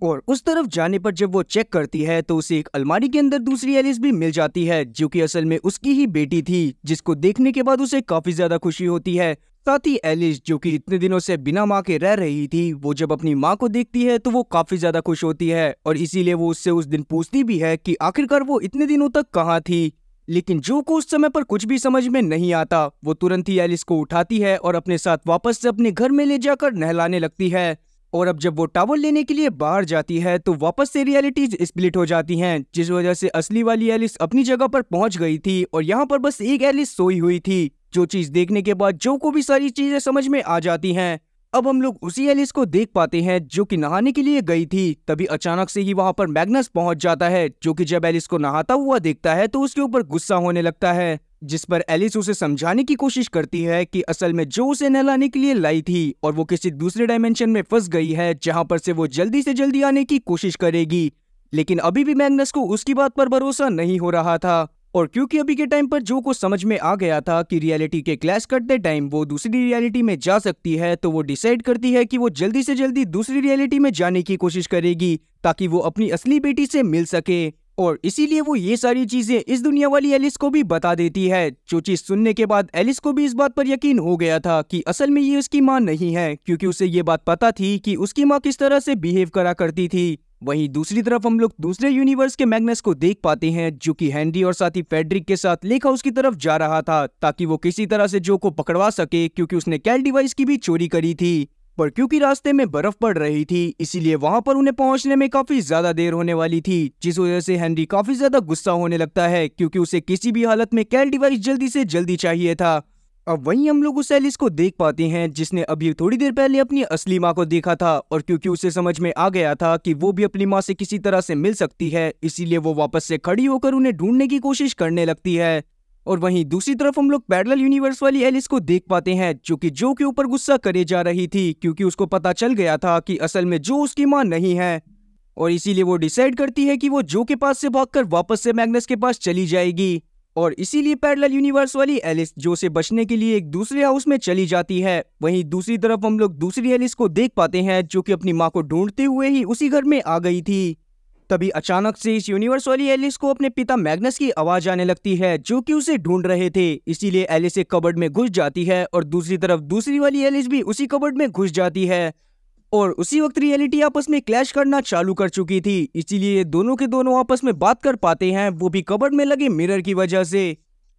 और उस तरफ जाने पर जब वो चेक करती है तो उसे एक अलमारी के अंदर दूसरी एलिस भी मिल जाती है जो कि असल में उसकी ही बेटी थी जिसको देखने के बाद उसे काफी ज्यादा खुशी होती है साथ ही एलिस जो कि इतने दिनों से बिना माँ के रह रही थी वो जब अपनी माँ को देखती है तो वो काफी ज्यादा खुश होती है और इसीलिए वो उससे उस दिन पूछती भी है कि आखिरकार वो इतने दिनों तक कहाँ थी लेकिन जो को उस समय पर कुछ भी समझ में नहीं आता वो तुरंत ही एलिस को उठाती है और अपने साथ वापस से अपने घर में ले जाकर नहलाने लगती है और अब जब वो टावर लेने के लिए बाहर जाती है तो वापस से रियलिटीज स्प्लिट हो जाती हैं जिस वजह से असली वाली एलिस अपनी जगह पर पहुंच गई थी और यहाँ पर बस एक एलिस सोई हुई थी जो चीज देखने के बाद जो को भी सारी चीजें समझ में आ जाती हैं अब हम लोग उसी एलिस को देख पाते हैं जो कि नहाने के लिए गई थी तभी अचानक से ही वहां पर मैग्नस पहुंच जाता है जो कि जब एलिस को नहाता हुआ देखता है तो उसके ऊपर गुस्सा होने लगता है जिस पर एलिस उसे समझाने की कोशिश करती है कि असल में जो उसे नहलाने के लिए लाई थी और वो किसी दूसरे डायमेंशन में फंस गई है जहां पर से वो जल्दी से जल्दी आने की कोशिश करेगी लेकिन अभी भी मैग्नस को उसकी बात पर भरोसा नहीं हो रहा था और क्योंकि अभी के टाइम पर जो कुछ समझ में आ गया था कि रियलिटी के क्लैश करते टाइम वो दूसरी रियलिटी में जा सकती है तो वो डिसाइड करती है कि वो जल्दी से जल्दी दूसरी रियलिटी में जाने की कोशिश करेगी ताकि वो अपनी असली बेटी से मिल सके और इसीलिए वो ये सारी चीजें इस दुनिया वाली एलिस को भी बता देती है जो चीज सुनने के बाद एलिस को भी इस बात पर यकीन हो गया था कि असल में ये उसकी माँ नहीं है क्योंकि उसे ये बात पता थी कि उसकी माँ किस तरह से बिहेव करा करती थी वहीं दूसरी तरफ हम लोग दूसरे यूनिवर्स के मैग्नस को देख पाते हैं जो कि हैंडी और साथी फेडरिक के साथ लेखा उसकी तरफ जा रहा था ताकि वो किसी तरह से जो को पकड़वा सके क्योंकि उसने कैल डिवाइस की भी चोरी करी थी पर क्योंकि रास्ते में बर्फ पड़ रही थी इसीलिए वहां पर उन्हें पहुंचने में काफी ज्यादा देर होने वाली थी जिस वजह से हेनरी काफी ज्यादा गुस्सा होने लगता है क्योंकि उसे किसी भी हालत में कैल डिवाइस जल्दी से जल्दी चाहिए था अब वहीं हम लोग उस एलिस को देख पाते हैं जिसने अभी थोड़ी देर पहले अपनी असली माँ को देखा था और क्योंकि उसे समझ में आ गया था कि वो भी अपनी माँ से किसी तरह से मिल सकती है इसीलिए वो वापस से खड़ी होकर उन्हें ढूंढने की कोशिश करने लगती है और वहीं दूसरी तरफ हम लोग पैरल यूनिवर्स वाली एलिस को देख पाते हैं जो कि जो के ऊपर गुस्सा करे जा रही थी क्योंकि उसको पता चल गया था कि असल में जो उसकी माँ नहीं है और इसीलिए वो डिसाइड करती है कि वो जो के पास से भागकर वापस से मैग्नस के पास चली जाएगी और इसीलिए पैरल यूनिवर्स वाली एलिस जो से बचने के लिए एक दूसरे हाउस में चली जाती है वहीं दूसरी तरफ हम लोग दूसरी एलिस को देख पाते हैं जो कि अपनी माँ को ढूंढते हुए ही उसी घर में आ गई थी तभी अचानक से इस यूनिवर्स वाली एलिस को अपने पिता मैग्नस की आवाज आने लगती है जो कि उसे ढूंढ रहे थे इसीलिए एलिस एक कबर्ड में घुस जाती है और दूसरी तरफ दूसरी वाली एलिस भी उसी कबर्ड में घुस जाती है और उसी वक्त रियलिटी आपस में क्लैश करना चालू कर चुकी थी इसीलिए दोनों के दोनों आपस में बात कर पाते हैं वो भी कबर्ड में लगे मिरर की वजह से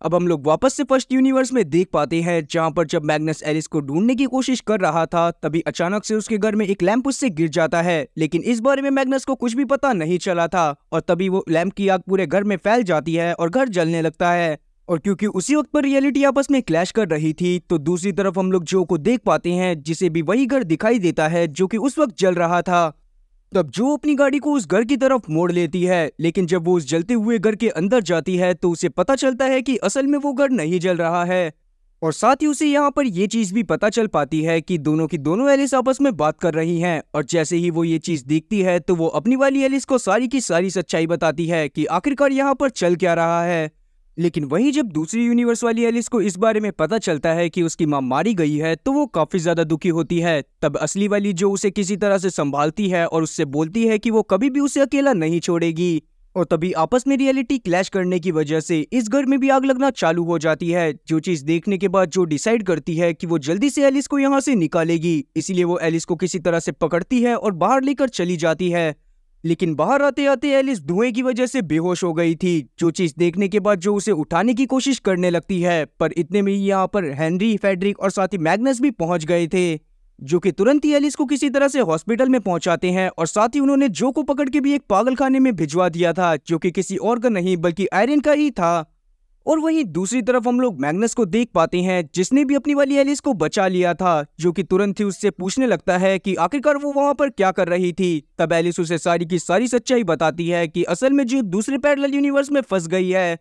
अब हम लोग वापस से फर्स्ट यूनिवर्स में देख पाते हैं जहां पर जब मैग्नस एलिस को ढूंढने की कोशिश कर रहा था तभी अचानक से उसके घर में एक लैंप उससे गिर जाता है लेकिन इस बारे में मैग्नस को कुछ भी पता नहीं चला था और तभी वो लैंप की आग पूरे घर में फैल जाती है और घर जलने लगता है और क्योंकि उसी वक्त पर रियलिटी आपस में क्लैश कर रही थी तो दूसरी तरफ हम लोग जो को देख पाते हैं जिसे भी वही घर दिखाई देता है जो कि उस वक्त जल रहा था तब जो अपनी गाड़ी को उस घर की तरफ मोड़ लेती है लेकिन जब वो उस जलते हुए घर के अंदर जाती है तो उसे पता चलता है कि असल में वो घर नहीं जल रहा है और साथ ही उसे यहाँ पर ये चीज़ भी पता चल पाती है कि दोनों की दोनों एलिस आपस में बात कर रही हैं और जैसे ही वो ये चीज़ देखती है तो वो अपनी वाली एलिस को सारी की सारी सच्चाई बताती है कि आखिरकार यहाँ पर चल क्या रहा है लेकिन वहीं जब दूसरी यूनिवर्स वाली एलिस को इस बारे में पता चलता है कि उसकी माँ मारी गई है तो वो काफ़ी ज़्यादा दुखी होती है तब असली वाली जो उसे किसी तरह से संभालती है और उससे बोलती है कि वो कभी भी उसे अकेला नहीं छोड़ेगी और तभी आपस में रियलिटी क्लैश करने की वजह से इस घर में भी आग लगना चालू हो जाती है जो चीज देखने के बाद जो डिसाइड करती है कि वो जल्दी से एलिस को यहाँ से निकालेगी इसीलिए वो एलिस को किसी तरह से पकड़ती है और बाहर लेकर चली जाती है लेकिन बाहर आते आते एलिस धुएं की वजह से बेहोश हो गई थी जो चीज देखने के बाद जो उसे उठाने की कोशिश करने लगती है पर इतने में ही यहाँ पर हेनरी फेडरिक और साथ ही मैग्नस भी पहुंच गए थे जो कि तुरंत ही एलिस को किसी तरह से हॉस्पिटल में पहुंचाते हैं और साथ ही उन्होंने जो को पकड़ के भी एक पागलखाने में भिजवा दिया था जो कि किसी और का नहीं बल्कि आयरन का ही था और वहीं दूसरी तरफ हम लोग मैग्नस को देख पाते हैं जिसने भी अपनी वाली एलिस को बचा लिया था जो कि तुरंत ही उससे पूछने लगता है कि आखिरकार वो वहां पर क्या कर रही थी तब एलिस उसे सारी की सारी सच्चाई बताती है कि असल में जीव दूसरे पैरल यूनिवर्स में फंस गई है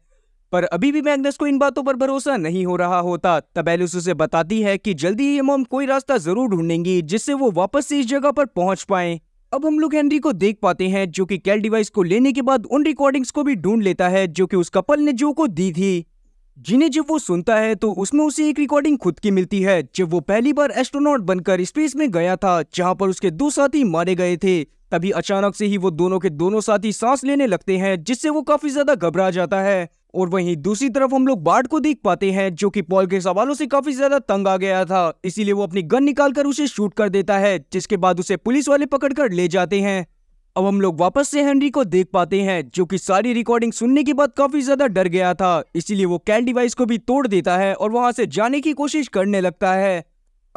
पर अभी भी मैग्नस को इन बातों पर भरोसा नहीं हो रहा होता तब एलिस उसे बताती है कि जल्दी ही मोम कोई रास्ता जरूर ढूंढेंगी जिससे वो वापस से इस जगह पर पहुंच पाए अब हम लोग हेनरी को देख पाते हैं जो कि कैल डिवाइस को लेने के बाद उन रिकॉर्डिंग्स को भी ढूंढ लेता है जो कि उस कपल ने जो को दी थी जिन्हें जब वो सुनता है तो उसमें उसे एक रिकॉर्डिंग खुद की मिलती है जब वो पहली बार एस्ट्रोनॉट बनकर स्पेस में गया था जहाँ पर उसके दो साथी मारे गए थे तभी अचानक से ही वो दोनों के दोनों साथी सांस लेने लगते हैं जिससे वो काफी ज्यादा घबरा जाता है और वहीं दूसरी तरफ हम लोग बाढ़ को देख पाते हैं जो कि पॉल के सवालों से काफी ज्यादा तंग आ गया था इसीलिए वो अपनी गन निकालकर उसे शूट कर देता है जिसके बाद उसे पुलिस वाले पकड़कर ले जाते हैं अब हम लोग वापस से हेनरी को देख पाते हैं जो कि सारी रिकॉर्डिंग सुनने के बाद काफी ज्यादा डर गया था इसीलिए वो कैन डिवाइस को भी तोड़ देता है और वहां से जाने की कोशिश करने लगता है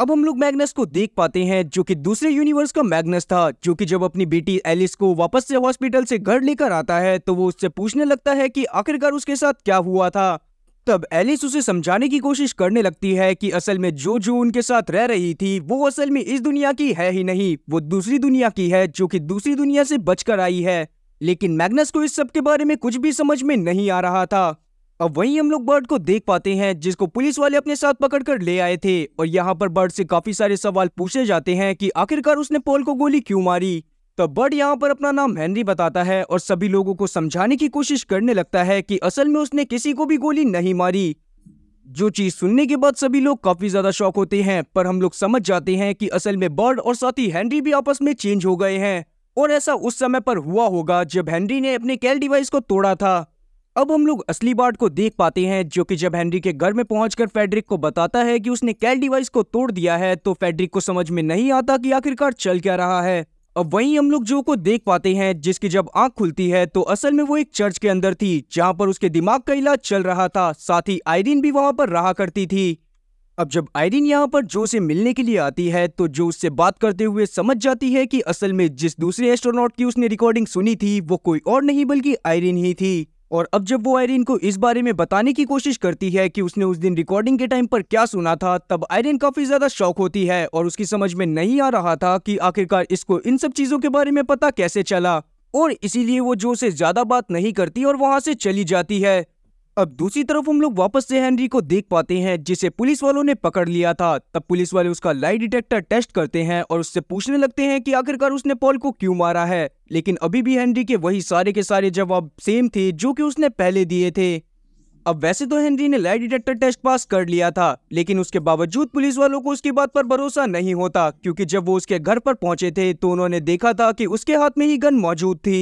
अब हम लोग मैग्नस को देख पाते हैं जो कि दूसरे यूनिवर्स का मैग्नस था जो कि जब अपनी बेटी एलिस को वापस से हॉस्पिटल से घर लेकर आता है तो वो उससे पूछने लगता है कि आखिरकार उसके साथ क्या हुआ था तब एलिस उसे समझाने की कोशिश करने लगती है कि असल में जो जो उनके साथ रह रही थी वो असल में इस दुनिया की है ही नहीं वो दूसरी दुनिया की है जो कि दूसरी दुनिया से बचकर आई है लेकिन मैग्नस को इस सब के बारे में कुछ भी समझ में नहीं आ रहा था अब वहीं हम लोग बर्ड को देख पाते हैं जिसको पुलिस वाले अपने साथ पकड़कर ले आए थे और यहाँ पर बर्ड से काफी सारे सवाल पूछे जाते हैं कि आखिरकार उसने पोल को गोली क्यों मारी तो बर्ड यहाँ पर अपना नाम हेनरी बताता है और सभी लोगों को समझाने की कोशिश करने लगता है कि असल में उसने किसी को भी गोली नहीं मारी जो चीज सुनने के बाद सभी लोग काफी ज्यादा शौक होते हैं पर हम लोग समझ जाते हैं कि असल में बर्ड और साथी हेनरी भी आपस में चेंज हो गए हैं और ऐसा उस समय पर हुआ होगा जब हेनरी ने अपने कैल डिवाइस को तोड़ा था अब हम लोग असली बार्ड को देख पाते हैं जो कि जब हेनरी के घर में पहुंचकर फेडरिक को बताता है कि उसने कैल डिवाइस को तोड़ दिया है तो फेडरिक को समझ में नहीं आता कि आखिरकार चल क्या रहा है अब वहीं हम लोग जो को देख पाते हैं जिसकी जब आंख खुलती है तो असल में वो एक चर्च के अंदर थी जहां पर उसके दिमाग का इलाज चल रहा था साथ ही आयरिन भी वहां पर रहा करती थी अब जब आयरिन यहाँ पर जो से मिलने के लिए आती है तो जो उससे बात करते हुए समझ जाती है कि असल में जिस दूसरे एस्ट्रोनॉट की उसने रिकॉर्डिंग सुनी थी वो कोई और नहीं बल्कि आयरिन ही थी और अब जब वो आयरिन को इस बारे में बताने की कोशिश करती है कि उसने उस दिन रिकॉर्डिंग के टाइम पर क्या सुना था तब आयरिन काफी ज्यादा शौक होती है और उसकी समझ में नहीं आ रहा था कि आखिरकार इसको इन सब चीजों के बारे में पता कैसे चला और इसीलिए वो जो से ज्यादा बात नहीं करती और वहां से चली जाती है अब दूसरी तरफ हम लोग वापस से हेनरी को देख पाते हैं जिसे पुलिस वालों ने पकड़ लिया था तब पुलिस वाले उसका लाई डिटेक्टर टेस्ट करते हैं और उससे पूछने लगते हैं कि आखिरकार उसने पॉल को क्यों मारा है लेकिन अभी भी हेनरी के वही सारे के सारे जवाब सेम थे जो कि उसने पहले दिए थे अब वैसे तो हेनरी ने लाई डिटेक्टर टेस्ट पास कर लिया था लेकिन उसके बावजूद पुलिस वालों को उसकी बात पर भरोसा नहीं होता क्योंकि जब वो उसके घर पर पहुंचे थे तो उन्होंने देखा था कि उसके हाथ में ही गन मौजूद थी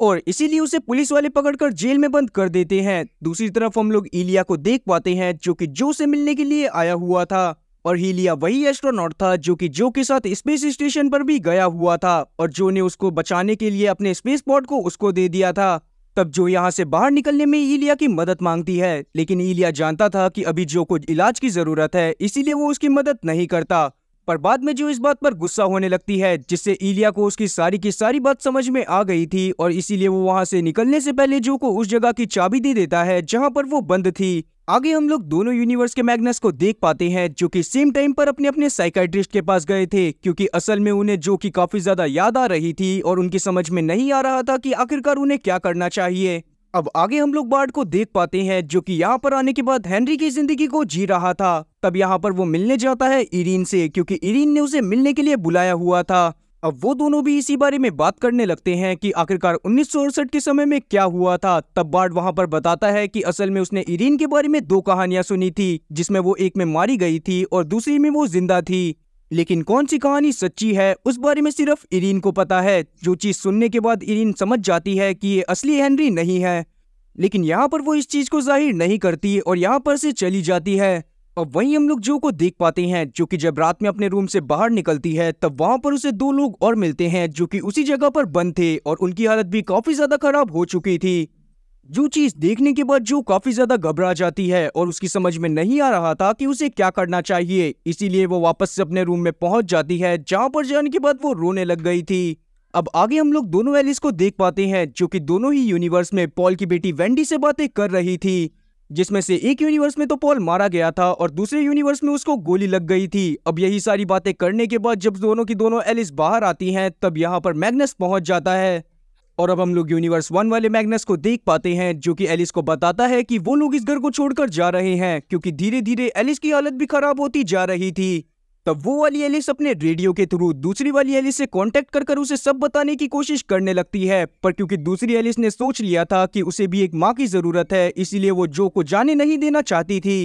और इसीलिए उसे पुलिस वाले पकड़कर जेल में बंद कर देते हैं दूसरी तरफ हम लोग इलिया को देख पाते हैं जो कि जो से मिलने के लिए आया हुआ था और हीलिया वही एस्ट्रोनॉट था जो कि जो के साथ स्पेस स्टेशन पर भी गया हुआ था और जो ने उसको बचाने के लिए अपने स्पेस पॉट को उसको दे दिया था तब जो यहाँ से बाहर निकलने में इलिया की मदद मांगती है लेकिन ईलिया जानता था कि अभी जो को इलाज की जरूरत है इसीलिए वो उसकी मदद नहीं करता पर बाद में जो इस बात पर गुस्सा होने लगती है जिससे इलिया को उसकी सारी की सारी बात समझ में आ गई थी और इसीलिए वो वहां से निकलने से पहले जो को उस जगह की चाबी दे देता है जहां पर वो बंद थी आगे हम लोग दोनों यूनिवर्स के मैग्नस को देख पाते हैं जो कि सेम टाइम पर अपने अपने साइकाइट्रिस्ट के पास गए थे क्योंकि असल में उन्हें जो कि काफी ज्यादा याद आ रही थी और उनकी समझ में नहीं आ रहा था कि आखिरकार उन्हें क्या करना चाहिए अब आगे हम लोग बार्ड को देख पाते हैं जो कि यहाँ पर आने के बाद हेनरी की जिंदगी को जी रहा था तब यहाँ पर वो मिलने जाता है इरीन से क्योंकि इरीन ने उसे मिलने के लिए बुलाया हुआ था अब वो दोनों भी इसी बारे में बात करने लगते हैं कि आखिरकार उन्नीस के समय में क्या हुआ था तब बार्ड वहां पर बताता है कि असल में उसने इरीन के बारे में दो कहानियां सुनी थी जिसमें वो एक में मारी गई थी और दूसरी में वो जिंदा थी लेकिन कौन सी कहानी सच्ची है उस बारे में सिर्फ इरीन को पता है जो चीज़ सुनने के बाद इरीन समझ जाती है कि ये असली हेनरी नहीं है लेकिन यहाँ पर वो इस चीज़ को जाहिर नहीं करती और यहाँ पर से चली जाती है अब वहीं हम लोग जो को देख पाते हैं जो कि जब रात में अपने रूम से बाहर निकलती है तब वहाँ पर उसे दो लोग और मिलते हैं जो कि उसी जगह पर बंद थे और उनकी हालत भी काफ़ी ज़्यादा खराब हो चुकी थी जो चीज देखने के बाद जो काफी ज्यादा घबरा जाती है और उसकी समझ में नहीं आ रहा था कि उसे क्या करना चाहिए इसीलिए वो वापस से अपने रूम में पहुंच जाती है जहां पर जाने के बाद वो रोने लग गई थी अब आगे हम लोग दोनों एलिस को देख पाते हैं जो कि दोनों ही यूनिवर्स में पॉल की बेटी वेंडी से बातें कर रही थी जिसमें से एक यूनिवर्स में तो पॉल मारा गया था और दूसरे यूनिवर्स में उसको गोली लग गई थी अब यही सारी बातें करने के बाद जब दोनों की दोनों एलिस बाहर आती हैं तब यहाँ पर मैग्नस पहुंच जाता है और अब हम लोग यूनिवर्स वन वाले मैग्नस को देख पाते हैं जो कि एलिस को बताता है कि वो लोग इस घर को छोड़कर जा रहे हैं क्योंकि धीरे धीरे एलिस की हालत भी खराब होती जा रही थी तब वो वाली एलिस अपने रेडियो के थ्रू दूसरी वाली एलिस से कांटेक्ट कर कर उसे सब बताने की कोशिश करने लगती है पर क्योंकि दूसरी एलिस ने सोच लिया था कि उसे भी एक माँ की जरूरत है इसीलिए वो जो को जाने नहीं देना चाहती थी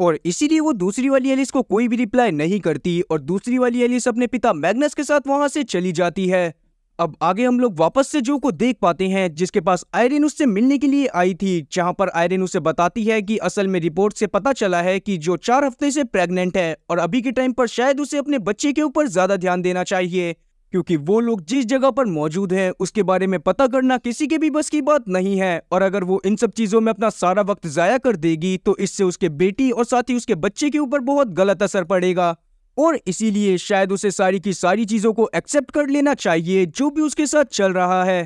और इसीलिए वो दूसरी वाली एलिस को कोई भी रिप्लाई नहीं करती और दूसरी वाली एलिस अपने पिता मैग्नस के साथ वहां से चली जाती है अब आगे हम लोग वापस से जो को देख पाते हैं जिसके पास आयरिन उससे मिलने के लिए आई थी जहां पर आयरिन उसे बताती है कि असल में रिपोर्ट से पता चला है कि जो चार हफ्ते से प्रेग्नेंट है और अभी के टाइम पर शायद उसे अपने बच्चे के ऊपर ज्यादा ध्यान देना चाहिए क्योंकि वो लोग जिस जगह पर मौजूद हैं उसके बारे में पता करना किसी के भी बस की बात नहीं है और अगर वो इन सब चीज़ों में अपना सारा वक्त ज़ाया कर देगी तो इससे उसके बेटी और साथ ही उसके बच्चे के ऊपर बहुत गलत असर पड़ेगा और इसीलिए शायद उसे सारी की सारी चीज़ों को एक्सेप्ट कर लेना चाहिए जो भी उसके साथ चल रहा है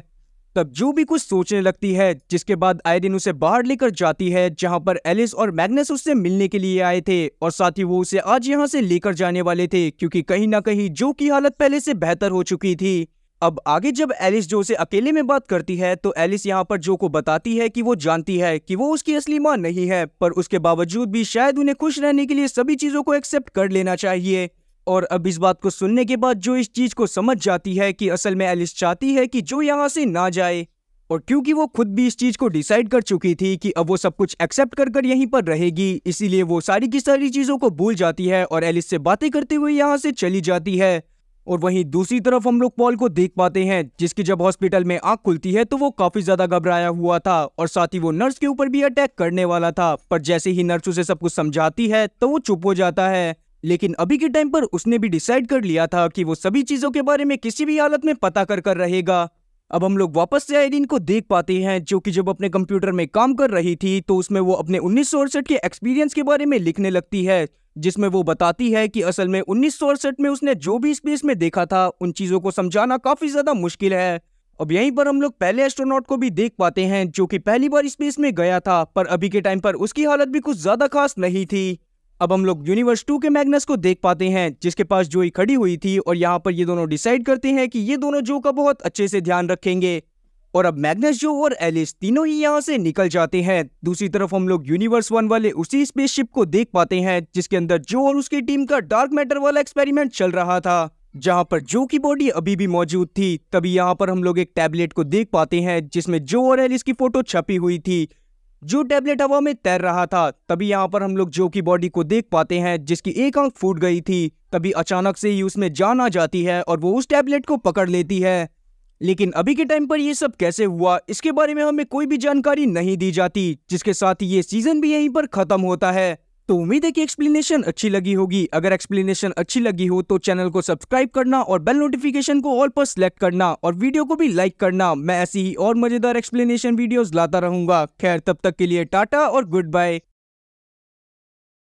तब जो भी कुछ सोचने लगती है जिसके बाद आए दिन उसे बाहर लेकर जाती है जहां पर एलिस और मैग्नस उससे मिलने के लिए आए थे और साथ ही वो उसे आज यहां से लेकर जाने वाले थे क्योंकि कहीं ना कहीं जो की हालत पहले से बेहतर हो चुकी थी अब आगे जब एलिस जो से अकेले में बात करती है तो एलिस यहाँ पर जो को बताती है कि वो जानती है कि वो उसकी असली माँ नहीं है पर उसके बावजूद भी शायद उन्हें खुश रहने के लिए सभी चीज़ों को एक्सेप्ट कर लेना चाहिए और अब इस बात को सुनने के बाद जो इस चीज़ को समझ जाती है कि असल में एलिस चाहती है कि जो यहाँ से ना जाए और क्योंकि वो खुद भी इस चीज़ को डिसाइड कर चुकी थी कि अब वो सब कुछ एक्सेप्ट कर कर यहीं पर रहेगी इसीलिए वो सारी की सारी चीज़ों को भूल जाती है और एलिस से बातें करते हुए यहाँ से चली जाती है और वहीं दूसरी तरफ हम लोग पॉल को देख पाते हैं जिसकी जब हॉस्पिटल में आंख खुलती है तो वो काफी ज्यादा घबराया हुआ था और साथ ही वो नर्स के ऊपर भी अटैक करने वाला था पर जैसे ही नर्स उसे सब कुछ समझाती है तो वो चुप हो जाता है लेकिन अभी के टाइम पर उसने भी डिसाइड कर लिया था कि वो सभी चीजों के बारे में किसी भी हालत में पता कर कर रहेगा अब हम लोग वापस से आयरीन को देख पाते हैं जो कि जब अपने कंप्यूटर में काम कर रही थी तो उसमें वो अपने उन्नीस के एक्सपीरियंस के बारे में लिखने लगती है जिसमें वो बताती है कि असल में उन्नीस में उसने जो भी स्पेस में देखा था उन चीज़ों को समझाना काफ़ी ज़्यादा मुश्किल है अब यहीं पर हम लोग पहले एस्ट्रोनॉट को भी देख पाते हैं जो कि पहली बार स्पेस में गया था पर अभी के टाइम पर उसकी हालत भी कुछ ज़्यादा खास नहीं थी अब हम लोग यूनिवर्स टू के मैग्नस को देख पाते हैं जिसके पास जोई खड़ी हुई थी और यहाँ पर ये दोनों डिसाइड करते हैं कि ये दोनों जो का बहुत अच्छे से ध्यान रखेंगे और अब मैग्नस जो और एलिस तीनों ही यहाँ से निकल जाते हैं दूसरी तरफ हम लोग यूनिवर्स वन वाले उसी स्पेसशिप को देख पाते हैं जिसके अंदर जो और उसकी टीम का डार्क मैटर वाला एक्सपेरिमेंट चल रहा था जहाँ पर जो की बॉडी अभी भी मौजूद थी तभी यहाँ पर हम लोग एक टैबलेट को देख पाते हैं जिसमें जो और एलिस की फोटो छपी हुई थी जो टैबलेट हवा में तैर रहा था तभी यहाँ पर हम लोग जो की बॉडी को देख पाते हैं जिसकी एक आंख फूट गई थी तभी अचानक से ही उसमें जान आ जाती है और वो उस टैबलेट को पकड़ लेती है लेकिन अभी के टाइम पर ये सब कैसे हुआ इसके बारे में हमें कोई भी जानकारी नहीं दी जाती जिसके साथ ये सीजन भी यहीं पर खत्म होता है तो उम्मीद है कि एक्सप्लेनेशन अच्छी लगी होगी अगर एक्सप्लेनेशन अच्छी लगी हो तो चैनल को सब्सक्राइब करना और बेल नोटिफिकेशन को ऑल पर सिलेक्ट करना और वीडियो को भी लाइक करना मैं ऐसी ही और मजेदार एक्सप्लेनेशन वीडियोस लाता रहूंगा खैर तब तक के लिए टाटा और गुड बाय